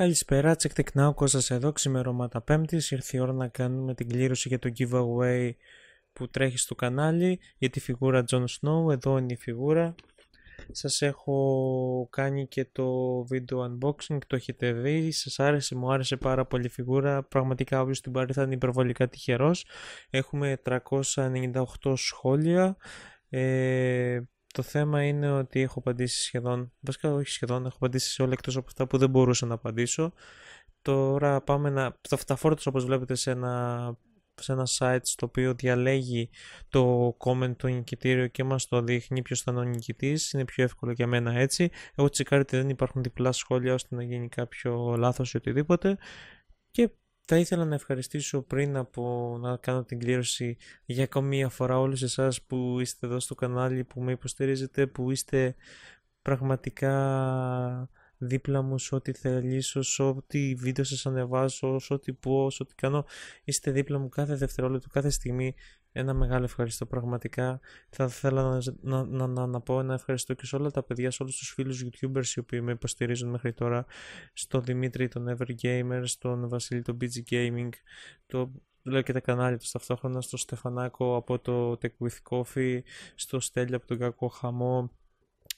Καλησπέρα, Check Tech Now, εδώ, ξημερώματα πέμπτης, ήρθε η ώρα να κάνουμε την κλήρωση για το giveaway που τρέχει στο κανάλι για τη φιγούρα Jon Snow, εδώ είναι η φιγούρα. Σας έχω κάνει και το βίντεο unboxing, το έχετε δει, σας άρεσε, μου άρεσε πάρα πολύ η φιγούρα, πραγματικά όποιος την πάρει θα είναι υπερβολικά τυχερός. Έχουμε 398 σχόλια, ε, το θέμα είναι ότι έχω απαντήσει σχεδόν, βασικά όχι σχεδόν, έχω απαντήσει σε όλα εκτός από αυτά που δεν μπορούσα να απαντήσω. Τώρα πάμε να, τα φορτώσω όπως βλέπετε σε ένα, σε ένα site στο οποίο διαλέγει το comment του νικητήριο και μας το δείχνει ποιος είναι ο νικητής, είναι πιο εύκολο για μένα έτσι. Εγώ τσεκάρει ότι δεν υπάρχουν διπλά σχόλια ώστε να γίνει κάποιο λάθος ή οτιδήποτε και θα ήθελα να ευχαριστήσω πριν από να κάνω την κλήρωση για ακόμη μια φορά όλους εσάς που είστε εδώ στο κανάλι, που με υποστηρίζετε, που είστε πραγματικά δίπλα μου σε ό,τι θέλεις, σε ό,τι βίντεο σας ανεβάζω, σε ό,τι πω, σε ό,τι κάνω. Είστε δίπλα μου κάθε δευτερόλεπτο, κάθε στιγμή. Ένα μεγάλο ευχαριστώ πραγματικά. Θα ήθελα να, να, να, να, πω ένα ευχαριστώ και σε όλα τα παιδιά, σε όλους τους φίλους youtubers οι οποίοι με υποστηρίζουν μέχρι τώρα. Στον Δημήτρη, τον Evergamer, στον Βασίλη, τον BG Gaming, το, λέω και τα κανάλια τους ταυτόχρονα, στο Στεφανάκο από το Tech with Coffee, στο Στέλιο από τον Κακό Χαμό,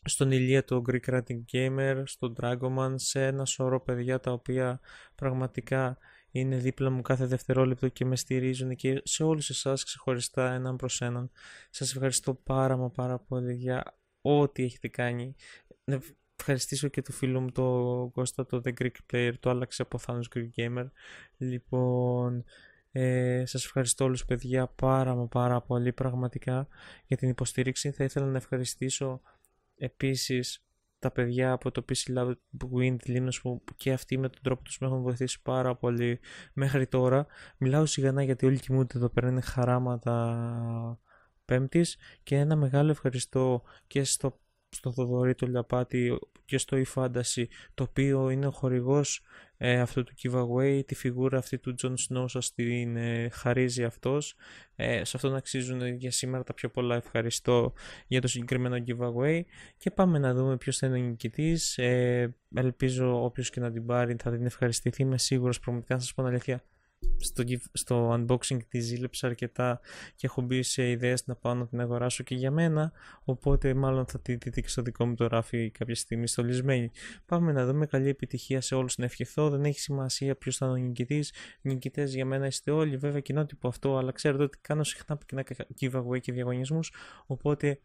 στον Ηλία του Greek Writing Gamer, στον Dragoman, σε ένα σωρό παιδιά τα οποία πραγματικά είναι δίπλα μου κάθε δευτερόλεπτο και με στηρίζουν και σε όλους εσάς ξεχωριστά έναν προς έναν. Σας ευχαριστώ πάρα μα πάρα πολύ για ό,τι έχετε κάνει. ευχαριστήσω και το φίλο μου το Κώστα, το The Greek Player, το άλλαξε από Thanos Greek Gamer. Λοιπόν, ε, σας ευχαριστώ όλους παιδιά πάρα μα πάρα πολύ πραγματικά για την υποστήριξη. Θα ήθελα να ευχαριστήσω Επίσης, τα παιδιά από το PC Lab Wind Linux που και αυτοί με τον τρόπο τους με έχουν βοηθήσει πάρα πολύ μέχρι τώρα. Μιλάω σιγανά γιατί όλοι κοιμούνται εδώ πέρα, είναι χαράματα πέμπτης και ένα μεγάλο ευχαριστώ και στο στο Θοδωρή το Λιαπάτη και στο E-Fantasy, το οποίο είναι ο χορηγός ε, αυτού του giveaway, τη φιγούρα αυτή του John Snow σας την ε, χαρίζει αυτός. Ε, σε αυτόν αξίζουν για σήμερα τα πιο πολλά ευχαριστώ για το συγκεκριμένο giveaway και πάμε να δούμε ποιος θα είναι ο νικητής. Ε, ελπίζω όποιος και να την πάρει θα την ευχαριστηθεί, είμαι σίγουρος πραγματικά να σας πω την αλήθεια στο, στο unboxing της ζήλεψα αρκετά και έχω μπει σε ιδέες να πάω να την αγοράσω και για μένα οπότε μάλλον θα τη δείτε και στο δικό μου το ράφι κάποια στιγμή στολισμένη. Πάμε να δούμε καλή επιτυχία σε όλους να ευχηθώ, δεν έχει σημασία ποιος θα είναι ο νικητής. Νικητές, για μένα είστε όλοι βέβαια κοινότυπο αυτό αλλά ξέρετε ότι κάνω συχνά κοινά giveaway και διαγωνισμούς. οπότε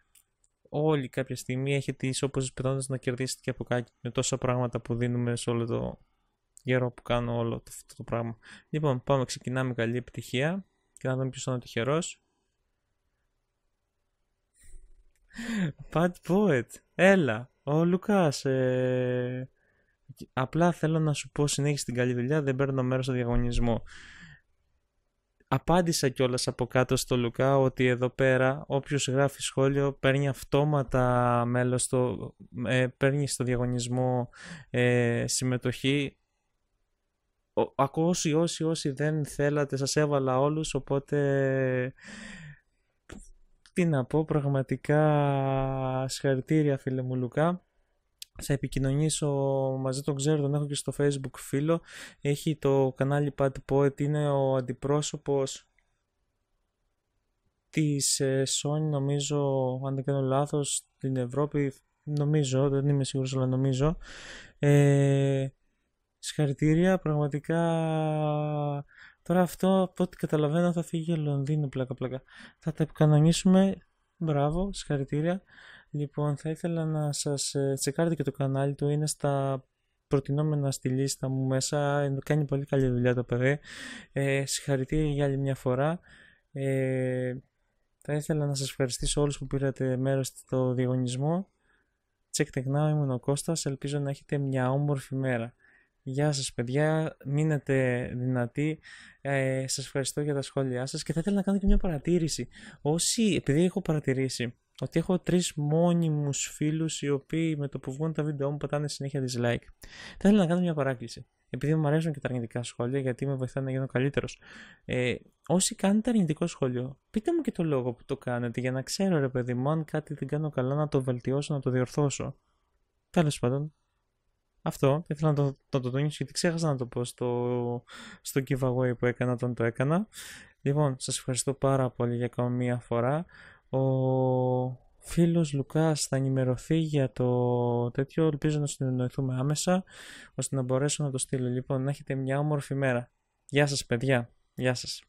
όλοι κάποια στιγμή έχετε τις όπως πετώντας να κερδίσετε και από κάτι με τόσα πράγματα που δίνουμε σε όλο το που κάνω όλο αυτό το πράγμα. Λοιπόν, πάμε, ξεκινάμε καλή επιτυχία και να δούμε ποιος θα είναι ο τυχερός. Bad Poet, έλα, ο Λουκάς, ε, απλά θέλω να σου πω συνέχιση την καλή δουλειά, δεν παίρνω μέρος στο διαγωνισμό. Απάντησα κιόλας από κάτω στο Λουκά ότι εδώ πέρα όποιος γράφει σχόλιο παίρνει αυτόματα μέλος στο, ε, παίρνει στο διαγωνισμό ε, συμμετοχή ακούω όσοι, όσοι, όσοι δεν θέλατε, σας έβαλα όλους, οπότε... Τι να πω, πραγματικά συγχαρητήρια φίλε μου Λουκά. Θα επικοινωνήσω μαζί, τον ξέρω, τον έχω και στο facebook φίλο. Έχει το κανάλι Pat Poet, είναι ο αντιπρόσωπος της ε, Sony, νομίζω, αν δεν κάνω λάθος, στην Ευρώπη, νομίζω, δεν είμαι σίγουρος, αλλά νομίζω. Ε, Συγχαρητήρια, πραγματικά. Τώρα αυτό από ό,τι καταλαβαίνω θα φύγει για Λονδίνο πλάκα-πλάκα. Θα τα επικανονίσουμε. Μπράβο, συγχαρητήρια. Λοιπόν, θα ήθελα να σας ε, τσεκάρετε και το κανάλι του. Είναι στα προτινόμενα στη λίστα μου μέσα. Κάνει πολύ καλή δουλειά το παιδί. Ε, συγχαρητήρια για άλλη μια φορά. Ε, θα ήθελα να σας ευχαριστήσω όλους που πήρατε μέρος στο διαγωνισμό. Τσεκ τεχνάω, ήμουν ο Κώστας. Ελπίζω να έχετε μια όμορφη μέρα. Γεια σας παιδιά, μείνετε δυνατοί. Ε, σας ευχαριστώ για τα σχόλιά σας και θα ήθελα να κάνω και μια παρατήρηση. Όσοι, επειδή έχω παρατηρήσει ότι έχω τρεις μόνιμους φίλους οι οποίοι με το που βγουν τα βίντεο μου πατάνε συνέχεια dislike. Θα ήθελα να κάνω μια παράκληση. Επειδή μου αρέσουν και τα αρνητικά σχόλια, γιατί με βοηθάνε να γίνω καλύτερος. Ε, όσοι κάνετε αρνητικό σχόλιο, πείτε μου και το λόγο που το κάνετε για να ξέρω, ρε παιδί μου, αν κάτι δεν κάνω καλά, να το βελτιώσω, να το διορθώσω. Τέλος πάντων, αυτό ήθελα να το, το τονίσω γιατί ξέχασα να το πω στο, στο giveaway που έκανα όταν το έκανα. Λοιπόν, σας ευχαριστώ πάρα πολύ για καμία μία φορά. Ο φίλος Λουκάς θα ενημερωθεί για το τέτοιο. Ελπίζω να συνεννοηθούμε άμεσα ώστε να μπορέσω να το στείλω. Λοιπόν, να έχετε μια όμορφη μέρα. Γεια σας παιδιά. Γεια σας.